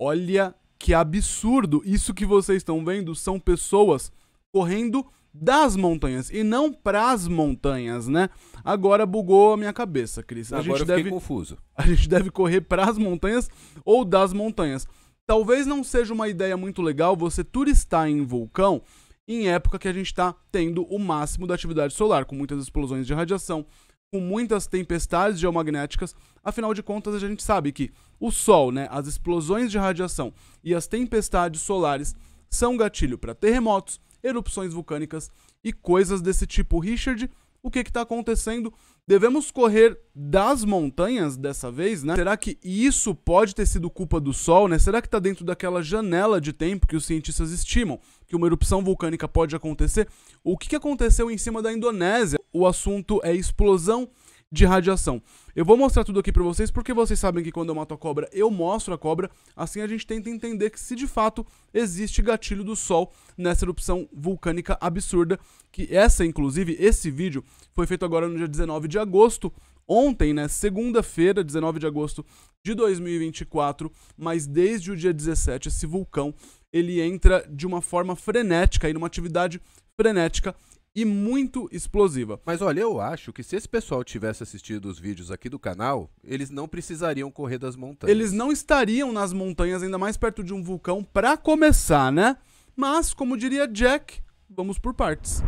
Olha que absurdo! Isso que vocês estão vendo são pessoas correndo das montanhas e não pras montanhas, né? Agora bugou a minha cabeça, Cris. A Agora gente deve confuso. A gente deve correr pras montanhas ou das montanhas. Talvez não seja uma ideia muito legal você turistar em vulcão em época que a gente está tendo o máximo da atividade solar, com muitas explosões de radiação, com muitas tempestades geomagnéticas, afinal de contas a gente sabe que o Sol, né, as explosões de radiação e as tempestades solares são gatilho para terremotos, erupções vulcânicas e coisas desse tipo. Richard, o que está acontecendo? Devemos correr das montanhas dessa vez, né? Será que isso pode ter sido culpa do Sol, né? Será que está dentro daquela janela de tempo que os cientistas estimam? que uma erupção vulcânica pode acontecer. O que aconteceu em cima da Indonésia? O assunto é explosão de radiação. Eu vou mostrar tudo aqui para vocês porque vocês sabem que quando eu mato a cobra, eu mostro a cobra. Assim a gente tenta entender que se de fato existe gatilho do sol nessa erupção vulcânica absurda, que essa inclusive esse vídeo foi feito agora no dia 19 de agosto, ontem, né, segunda-feira, 19 de agosto de 2024, mas desde o dia 17 esse vulcão ele entra de uma forma frenética e numa atividade frenética e muito explosiva. Mas olha, eu acho que se esse pessoal tivesse assistido os vídeos aqui do canal, eles não precisariam correr das montanhas. Eles não estariam nas montanhas, ainda mais perto de um vulcão, para começar, né? Mas, como diria Jack, vamos por partes.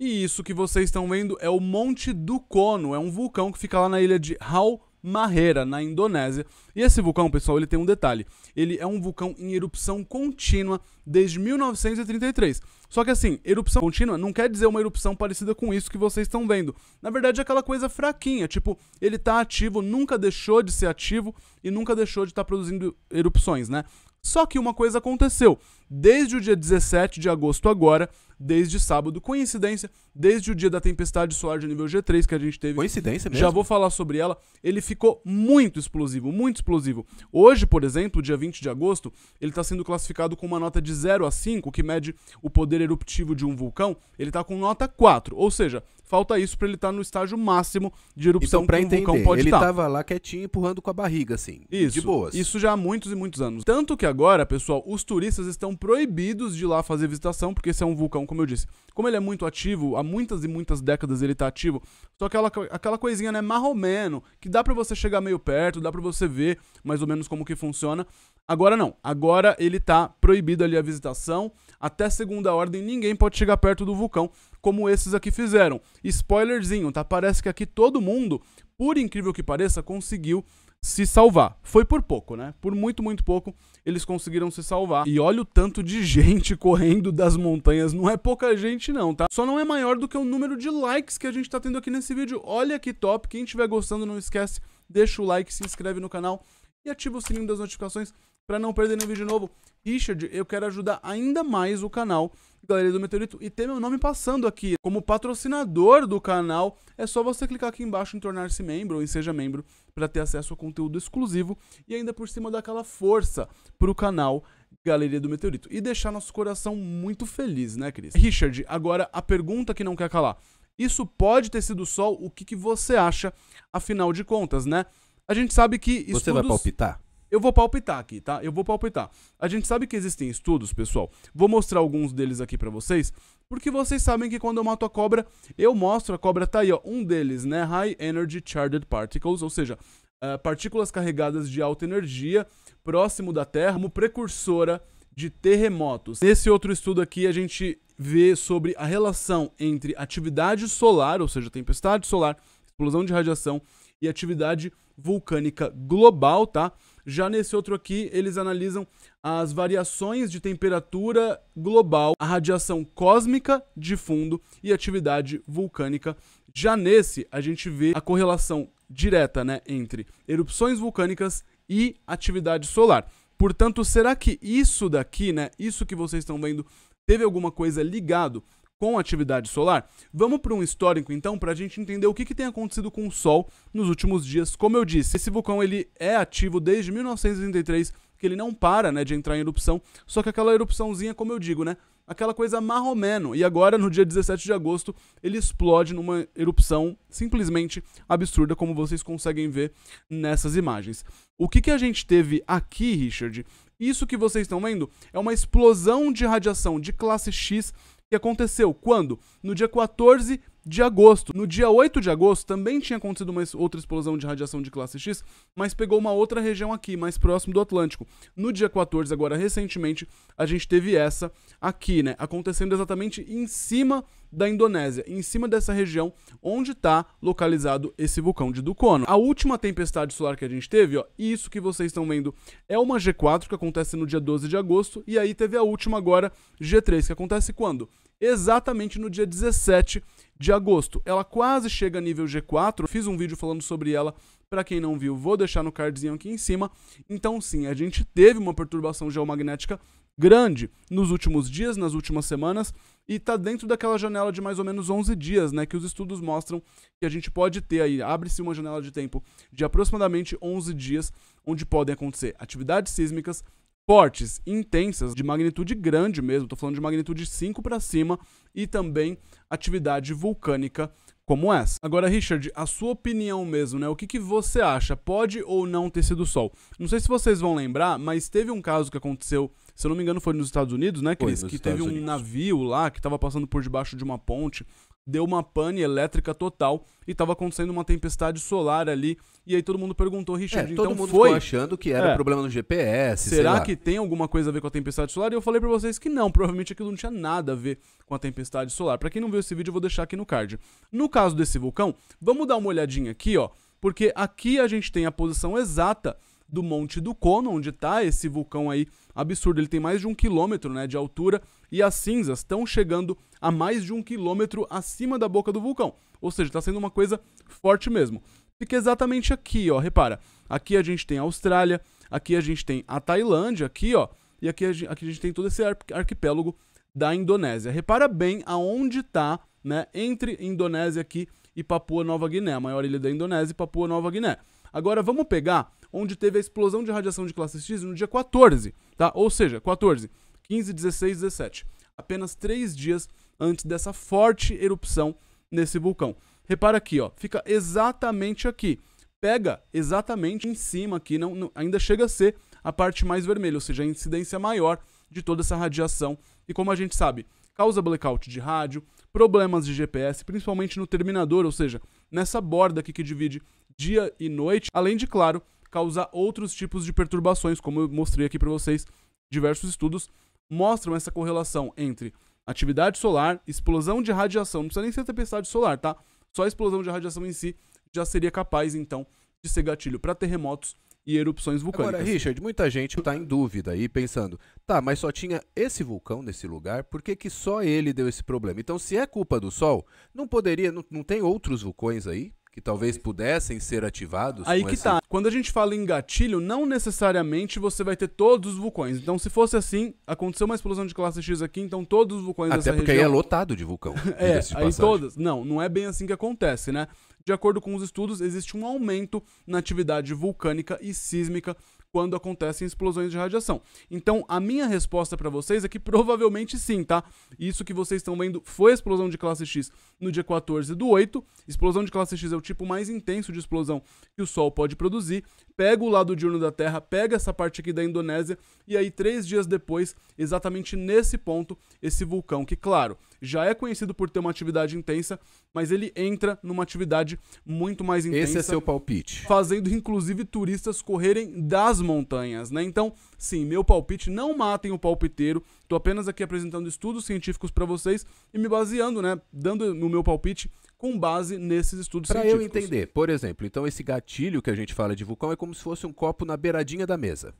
E isso que vocês estão vendo é o Monte do Cono, é um vulcão que fica lá na ilha de Hau Marreira, na Indonésia. E esse vulcão, pessoal, ele tem um detalhe. Ele é um vulcão em erupção contínua desde 1933. Só que assim, erupção contínua não quer dizer uma erupção parecida com isso que vocês estão vendo. Na verdade, é aquela coisa fraquinha, tipo, ele está ativo, nunca deixou de ser ativo e nunca deixou de estar tá produzindo erupções, né? Só que uma coisa aconteceu. Desde o dia 17 de agosto agora, desde sábado, coincidência, desde o dia da tempestade solar de nível G3 que a gente teve. Coincidência mesmo? Já vou falar sobre ela. Ele ficou muito explosivo, muito explosivo. Hoje, por exemplo, dia 20 de agosto, ele está sendo classificado com uma nota de 0 a 5, que mede o poder eruptivo de um vulcão. Ele está com nota 4, ou seja, Falta isso para ele estar tá no estágio máximo de erupção então, pra que um vulcão pode estar. Ele estava lá quietinho, empurrando com a barriga, assim. Isso. De boas. Isso já há muitos e muitos anos. Tanto que agora, pessoal, os turistas estão proibidos de ir lá fazer visitação, porque esse é um vulcão, como eu disse. Como ele é muito ativo, há muitas e muitas décadas ele está ativo, só aquela, aquela coisinha, né, marromeno, que dá para você chegar meio perto, dá para você ver mais ou menos como que funciona. Agora não. Agora ele tá proibido ali a visitação. Até segunda ordem, ninguém pode chegar perto do vulcão, como esses aqui fizeram. Spoilerzinho, tá? Parece que aqui todo mundo, por incrível que pareça, conseguiu se salvar. Foi por pouco, né? Por muito, muito pouco eles conseguiram se salvar. E olha o tanto de gente correndo das montanhas. Não é pouca gente, não, tá? Só não é maior do que o número de likes que a gente tá tendo aqui nesse vídeo. Olha que top. Quem estiver gostando, não esquece, deixa o like, se inscreve no canal e ativa o sininho das notificações para não perder nenhum vídeo novo. Richard, eu quero ajudar ainda mais o canal Galeria do Meteorito e ter meu nome passando aqui como patrocinador do canal. É só você clicar aqui embaixo em tornar-se membro ou em seja membro para ter acesso a conteúdo exclusivo e ainda por cima dar aquela força para o canal Galeria do Meteorito e deixar nosso coração muito feliz, né, Cris? Richard, agora a pergunta que não quer calar. Isso pode ter sido sol? O que, que você acha, afinal de contas, né? A gente sabe que... Você vai palpitar? Eu vou palpitar aqui, tá? Eu vou palpitar. A gente sabe que existem estudos, pessoal. Vou mostrar alguns deles aqui para vocês, porque vocês sabem que quando eu mato a cobra, eu mostro a cobra tá aí, ó, um deles, né? High Energy Charged Particles, ou seja, uh, partículas carregadas de alta energia, próximo da Terra, como precursora de terremotos. Nesse outro estudo aqui, a gente vê sobre a relação entre atividade solar, ou seja, tempestade solar, explosão de radiação e atividade vulcânica global, tá? Já nesse outro aqui, eles analisam as variações de temperatura global, a radiação cósmica de fundo e atividade vulcânica. Já nesse, a gente vê a correlação direta né, entre erupções vulcânicas e atividade solar. Portanto, será que isso daqui, né, isso que vocês estão vendo, teve alguma coisa ligado com atividade solar? Vamos para um histórico então para a gente entender o que, que tem acontecido com o Sol nos últimos dias. Como eu disse, esse vulcão ele é ativo desde 1933, que ele não para né, de entrar em erupção, só que aquela erupçãozinha, como eu digo, né? Aquela coisa marromeno. E agora, no dia 17 de agosto, ele explode numa erupção simplesmente absurda, como vocês conseguem ver nessas imagens. O que, que a gente teve aqui, Richard, isso que vocês estão vendo é uma explosão de radiação de classe X que aconteceu quando? No dia 14 de agosto. No dia 8 de agosto também tinha acontecido uma outra explosão de radiação de classe X, mas pegou uma outra região aqui, mais próximo do Atlântico. No dia 14, agora recentemente, a gente teve essa aqui, né? Acontecendo exatamente em cima da Indonésia, em cima dessa região onde está localizado esse vulcão de Dukono. A última tempestade solar que a gente teve, ó, isso que vocês estão vendo é uma G4 que acontece no dia 12 de agosto e aí teve a última agora G3 que acontece quando? exatamente no dia 17 de agosto. Ela quase chega a nível G4, fiz um vídeo falando sobre ela para quem não viu, vou deixar no cardzinho aqui em cima. Então, sim, a gente teve uma perturbação geomagnética grande nos últimos dias, nas últimas semanas, e está dentro daquela janela de mais ou menos 11 dias, né, que os estudos mostram que a gente pode ter aí, abre-se uma janela de tempo de aproximadamente 11 dias, onde podem acontecer atividades sísmicas, fortes, intensas, de magnitude grande mesmo, estou falando de magnitude 5 para cima, e também atividade vulcânica como essa. Agora, Richard, a sua opinião mesmo, né? O que, que você acha? Pode ou não ter sido sol? Não sei se vocês vão lembrar, mas teve um caso que aconteceu, se eu não me engano, foi nos Estados Unidos, né, Cris? que Estados teve um Unidos. navio lá que estava passando por debaixo de uma ponte deu uma pane elétrica total e estava acontecendo uma tempestade solar ali. E aí todo mundo perguntou, é, Richard, é, todo então mundo foi? achando que era é. problema no GPS. Será que tem alguma coisa a ver com a tempestade solar? E eu falei para vocês que não, provavelmente aquilo não tinha nada a ver com a tempestade solar. Para quem não viu esse vídeo, eu vou deixar aqui no card. No caso desse vulcão, vamos dar uma olhadinha aqui, ó, porque aqui a gente tem a posição exata do Monte do Cono, onde está esse vulcão aí absurdo. Ele tem mais de um quilômetro né, de altura e as cinzas estão chegando a mais de um quilômetro acima da boca do vulcão. Ou seja, está sendo uma coisa forte mesmo. Fica exatamente aqui, ó. Repara, aqui a gente tem a Austrália, aqui a gente tem a Tailândia, aqui, ó, e aqui a gente, aqui a gente tem todo esse arquipélago da Indonésia. Repara bem aonde está, né, entre Indonésia aqui e Papua Nova Guiné, a maior ilha da Indonésia e Papua Nova Guiné. Agora vamos pegar onde teve a explosão de radiação de classe X no dia 14, tá? Ou seja, 14. 15, 16 17, apenas três dias antes dessa forte erupção nesse vulcão. Repara aqui, ó, fica exatamente aqui. Pega exatamente em cima aqui, não, não, ainda chega a ser a parte mais vermelha, ou seja, a incidência maior de toda essa radiação. E como a gente sabe, causa blackout de rádio, problemas de GPS, principalmente no terminador, ou seja, nessa borda aqui que divide dia e noite, além de, claro, causar outros tipos de perturbações, como eu mostrei aqui para vocês diversos estudos mostram essa correlação entre atividade solar, explosão de radiação, não precisa nem ser tempestade solar, tá? Só a explosão de radiação em si já seria capaz, então, de ser gatilho para terremotos e erupções vulcânicas. Agora, Richard, muita gente está em dúvida aí, pensando, tá, mas só tinha esse vulcão nesse lugar, por que, que só ele deu esse problema? Então, se é culpa do Sol, não poderia, não, não tem outros vulcões aí que talvez pudessem ser ativados. Aí que tá. Quando a gente fala em gatilho, não necessariamente você vai ter todos os vulcões. Então, se fosse assim, aconteceu uma explosão de classe X aqui, então todos os vulcões Até dessa porque região... aí é lotado de vulcão. é, de aí todas. Não, não é bem assim que acontece, né? De acordo com os estudos, existe um aumento na atividade vulcânica e sísmica quando acontecem explosões de radiação. Então, a minha resposta para vocês é que provavelmente sim, tá? Isso que vocês estão vendo foi explosão de classe X no dia 14 do 8. Explosão de classe X é o tipo mais intenso de explosão que o Sol pode produzir. Pega o lado diurno da Terra, pega essa parte aqui da Indonésia, e aí, três dias depois, exatamente nesse ponto, esse vulcão, que, claro, já é conhecido por ter uma atividade intensa, mas ele entra numa atividade muito mais intensa. Esse é seu palpite. Fazendo inclusive turistas correrem das montanhas, né? Então, sim, meu palpite, não matem o palpiteiro. Tô apenas aqui apresentando estudos científicos para vocês e me baseando, né, dando no meu palpite com base nesses estudos pra científicos. Para eu entender, por exemplo, então esse gatilho que a gente fala de vulcão é como se fosse um copo na beiradinha da mesa.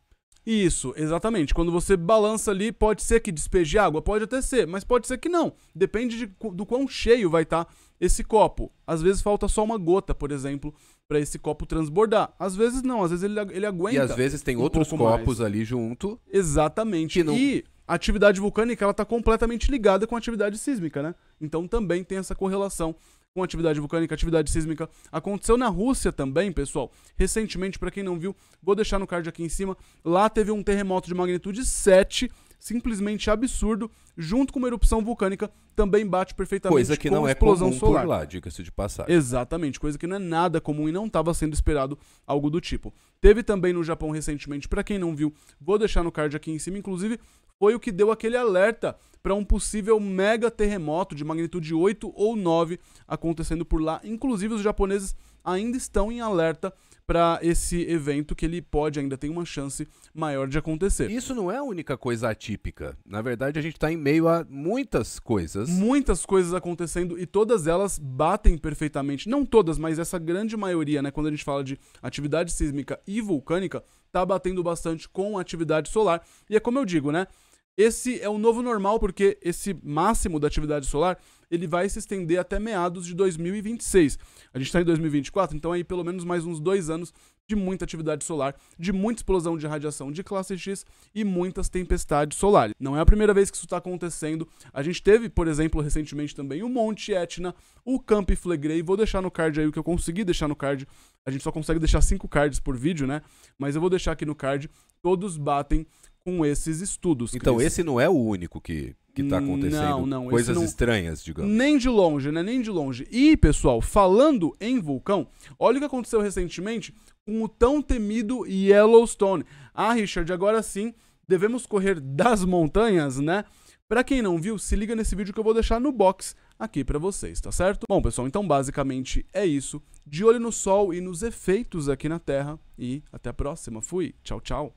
Isso, exatamente. Quando você balança ali, pode ser que despeje água, pode até ser, mas pode ser que não. Depende de, do quão cheio vai estar tá esse copo. Às vezes falta só uma gota, por exemplo, para esse copo transbordar. Às vezes não, às vezes ele, ele aguenta. E às vezes tem um outros copos mais. ali junto. Exatamente. Não... E a atividade vulcânica ela está completamente ligada com a atividade sísmica, né? Então também tem essa correlação com atividade vulcânica, atividade sísmica. Aconteceu na Rússia também, pessoal. Recentemente, para quem não viu, vou deixar no card aqui em cima. Lá teve um terremoto de magnitude 7, simplesmente absurdo, junto com uma erupção vulcânica, também bate perfeitamente coisa que com não é comum solar. por lá, diga-se de passagem. Exatamente, coisa que não é nada comum e não estava sendo esperado algo do tipo. Teve também no Japão recentemente, para quem não viu, vou deixar no card aqui em cima, inclusive foi o que deu aquele alerta para um possível mega terremoto de magnitude 8 ou 9 acontecendo por lá. Inclusive, os japoneses ainda estão em alerta para esse evento que ele pode ainda tem uma chance maior de acontecer. Isso não é a única coisa atípica. Na verdade, a gente está em meio a muitas coisas. Muitas coisas acontecendo e todas elas batem perfeitamente. Não todas, mas essa grande maioria, né? Quando a gente fala de atividade sísmica e vulcânica, tá batendo bastante com a atividade solar. E é como eu digo, né? Esse é o novo normal porque esse máximo da atividade solar ele vai se estender até meados de 2026. A gente está em 2024, então aí pelo menos mais uns dois anos de muita atividade solar, de muita explosão de radiação de classe X e muitas tempestades solares. Não é a primeira vez que isso está acontecendo. A gente teve, por exemplo, recentemente também o Monte Etna, o Camp Flegrei. Vou deixar no card aí o que eu consegui deixar no card. A gente só consegue deixar cinco cards por vídeo, né? Mas eu vou deixar aqui no card. Todos batem com esses estudos. Então, Chris. esse não é o único que que está acontecendo não, não, coisas não... estranhas, digamos. Nem de longe, né? Nem de longe. E, pessoal, falando em vulcão, olha o que aconteceu recentemente com o tão temido Yellowstone. Ah, Richard, agora sim devemos correr das montanhas, né? Para quem não viu, se liga nesse vídeo que eu vou deixar no box aqui para vocês, tá certo? Bom, pessoal, então basicamente é isso. De olho no sol e nos efeitos aqui na Terra e até a próxima. Fui. Tchau, tchau.